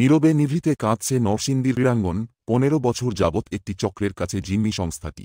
নীরবে নিভৃতে কাঁদছে নরসিংদীর ক্রীড়াঙ্গন পনেরো বছর যাবৎ একটি চক্রের কাছে জিম্মি সংস্থাটি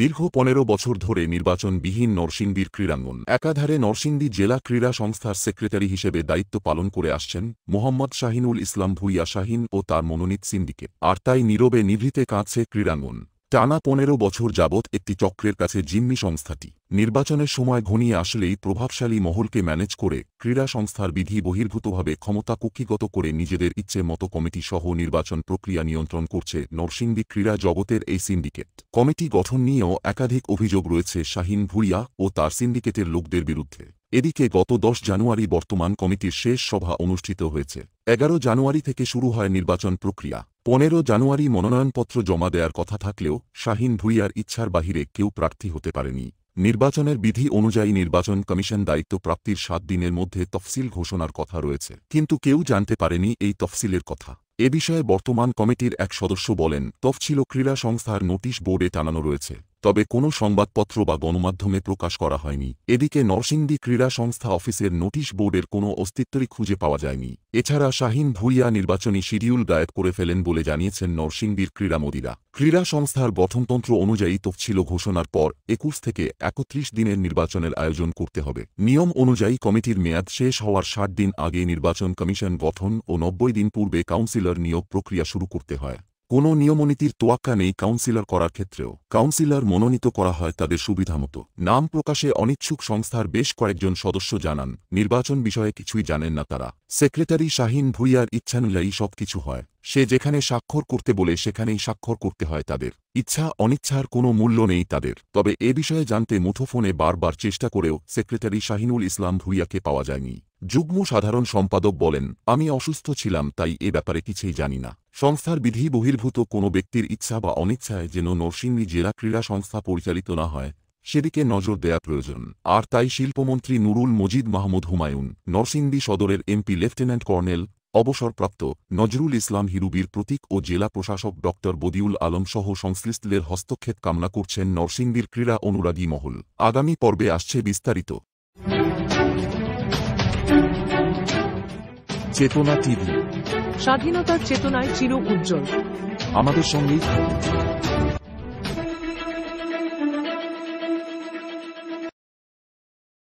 দীর্ঘ পনেরো বছর ধরে নির্বাচনবিহীন নরসিংদীর ক্রীড়াঙ্গন একাধারে নরসিংদী জেলা ক্রীড়া সংস্থার সেক্রেটারি হিসেবে দায়িত্ব পালন করে আসছেন মোহাম্মদ শাহিনুল ইসলাম ভুইয়া শাহিন ও তার মনোনীত সিন্ডিকেট আর তাই নীরবে নিভৃতে কাঁদছে ক্রীড়াঙ্গন টানা পনেরো বছর যাবৎ একটি চক্রের কাছে জিম্মি সংস্থাটি নির্বাচনের সময় ঘনিয়ে আসলেই প্রভাবশালী মহলকে ম্যানেজ করে ক্রীড়া সংস্থার বিধি বহির্ভূতভাবে ক্ষমতা কুক্ষিগত করে নিজেদের ইচ্ছে মতো কমিটি সহ নির্বাচন প্রক্রিয়া নিয়ন্ত্রণ করছে নরসিংদী ক্রীড়া জগতের এই সিন্ডিকেট কমিটি গঠন নিয়েও একাধিক অভিযোগ রয়েছে শাহিন ভুড়িয়া ও তার সিন্ডিকেটের লোকদের বিরুদ্ধে এদিকে গত দশ জানুয়ারি বর্তমান কমিটির শেষ সভা অনুষ্ঠিত হয়েছে এগারো জানুয়ারি থেকে শুরু হয় নির্বাচন প্রক্রিয়া পনেরো জানুয়ারি মনোনয়নপত্র জমা দেওয়ার কথা থাকলেও শাহিন ভুইয়ার ইচ্ছার বাহিরে কেউ প্রার্থী হতে পারেনি নির্বাচনের বিধি অনুযায়ী নির্বাচন কমিশন দায়িত্ব প্রাপ্তির সাত দিনের মধ্যে তফসিল ঘোষণার কথা রয়েছে কিন্তু কেউ জানতে পারেনি এই তফসিলের কথা এ বিষয়ে বর্তমান কমিটির এক সদস্য বলেন তফছিল ক্রীড়া সংস্থার নোটিশ বোর্ডে টানানো রয়েছে তবে কোনো সংবাদপত্র বা গণমাধ্যমে প্রকাশ করা হয়নি এদিকে নরসিংদী ক্রীড়া সংস্থা অফিসের নোটিশ বোর্ডের কোনো অস্তিত্বই খুঁজে পাওয়া যায়নি এছাড়া শাহিন ভুইয়া নির্বাচনী শিডিউল গায়েব করে ফেলেন বলে জানিয়েছেন নরসিংদীর ক্রীড়ামোদীরা ক্রীড়া সংস্থার গঠনতন্ত্র অনুযায়ী তফছিল ঘোষণার পর একুশ থেকে একত্রিশ দিনের নির্বাচনের আয়োজন করতে হবে নিয়ম অনুযায়ী কমিটির মেয়াদ শেষ হওয়ার ষাট দিন আগে নির্বাচন কমিশন গঠন ও নব্বই দিন পূর্বে কাউন্সিলর নিয়োগ প্রক্রিয়া শুরু করতে হয় কোনো নিয়মনীতির তোয়াক্কা নেই কাউন্সিলর করার ক্ষেত্রেও কাউন্সিলর মনোনীত করা হয় তাদের সুবিধামতো নাম প্রকাশে অনিচ্ছুক সংস্থার বেশ কয়েকজন সদস্য জানান নির্বাচন বিষয়ে কিছুই জানেন না তারা সেক্রেটারি শাহিন ভুইয়ার ইচ্ছানুযায়ী সবকিছু হয় সে যেখানে স্বাক্ষর করতে বলে সেখানেই স্বাক্ষর করতে হয় তাদের ইচ্ছা অনিচ্ছার কোনো মূল্য নেই তাদের তবে এ বিষয়ে জানতে মুঠোফোনে বারবার চেষ্টা করেও সেক্রেটারি শাহিনুল ইসলাম ভুইয়াকে পাওয়া যায়নি যুগ্ম সাধারণ সম্পাদক বলেন আমি অসুস্থ ছিলাম তাই এ ব্যাপারে কিছুই জানি না সংস্থার বিধি বহির্ভূত কোনো ব্যক্তির ইচ্ছা বা অনিচ্ছায় যেন নরসিংহী জেলা ক্রীড়া সংস্থা পরিচালিত না হয় সেদিকে নজর দেয়া প্রয়োজন আর তাই শিল্পমন্ত্রী নুরুল মজিদ মাহমুদ হুমায়ুন নরসিংদী সদরের এমপি লেফটেন্যান্ট কর্নেল অবসরপ্রাপ্ত নজরুল ইসলাম হিরুবির প্রতীক ও জেলা প্রশাসক ড বদিউল আলম সহ সংশ্লিষ্টদের হস্তক্ষেপ কামনা করছেন নরসিংদীর ক্রীড়া অনুরাগী মহল আগামী পর্বে আসছে বিস্তারিত চেতনা টিভি স্বাধীনতার চেতনায় চির উজ্জ্বল আমাদের সঙ্গেই